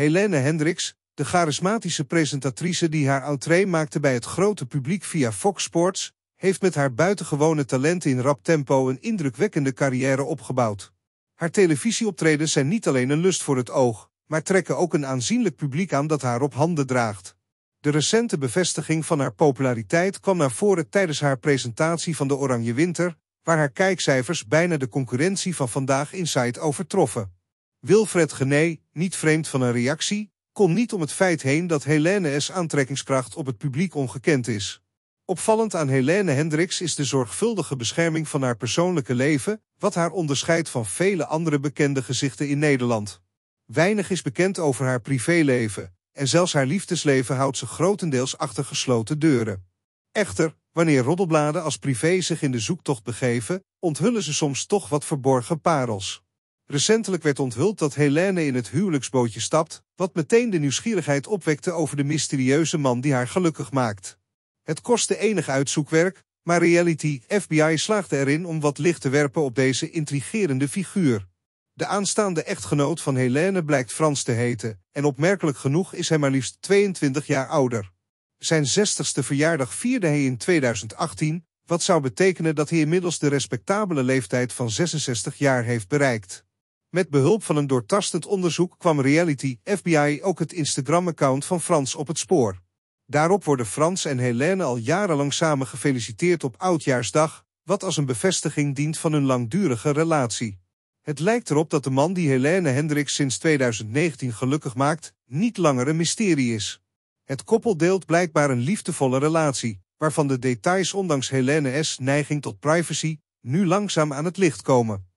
Helene Hendricks, de charismatische presentatrice die haar entree maakte bij het grote publiek via Fox Sports, heeft met haar buitengewone talent in rap tempo een indrukwekkende carrière opgebouwd. Haar televisieoptredens zijn niet alleen een lust voor het oog, maar trekken ook een aanzienlijk publiek aan dat haar op handen draagt. De recente bevestiging van haar populariteit kwam naar voren tijdens haar presentatie van de Oranje Winter, waar haar kijkcijfers bijna de concurrentie van vandaag Inside overtroffen. Wilfred Gené, niet vreemd van een reactie, komt niet om het feit heen dat Helene's aantrekkingskracht op het publiek ongekend is. Opvallend aan Helene Hendricks is de zorgvuldige bescherming van haar persoonlijke leven, wat haar onderscheidt van vele andere bekende gezichten in Nederland. Weinig is bekend over haar privéleven, en zelfs haar liefdesleven houdt ze grotendeels achter gesloten deuren. Echter, wanneer roddelbladen als privé zich in de zoektocht begeven, onthullen ze soms toch wat verborgen parels. Recentelijk werd onthuld dat Helene in het huwelijksbootje stapt, wat meteen de nieuwsgierigheid opwekte over de mysterieuze man die haar gelukkig maakt. Het kostte enig uitzoekwerk, maar Reality FBI slaagde erin om wat licht te werpen op deze intrigerende figuur. De aanstaande echtgenoot van Helene blijkt Frans te heten en opmerkelijk genoeg is hij maar liefst 22 jaar ouder. Zijn 60ste verjaardag vierde hij in 2018, wat zou betekenen dat hij inmiddels de respectabele leeftijd van 66 jaar heeft bereikt. Met behulp van een doortastend onderzoek kwam Reality FBI ook het Instagram-account van Frans op het spoor. Daarop worden Frans en Helene al jarenlang samen gefeliciteerd op Oudjaarsdag, wat als een bevestiging dient van hun langdurige relatie. Het lijkt erop dat de man die Helene Hendricks sinds 2019 gelukkig maakt, niet langer een mysterie is. Het koppel deelt blijkbaar een liefdevolle relatie, waarvan de details ondanks Helenes neiging tot privacy nu langzaam aan het licht komen.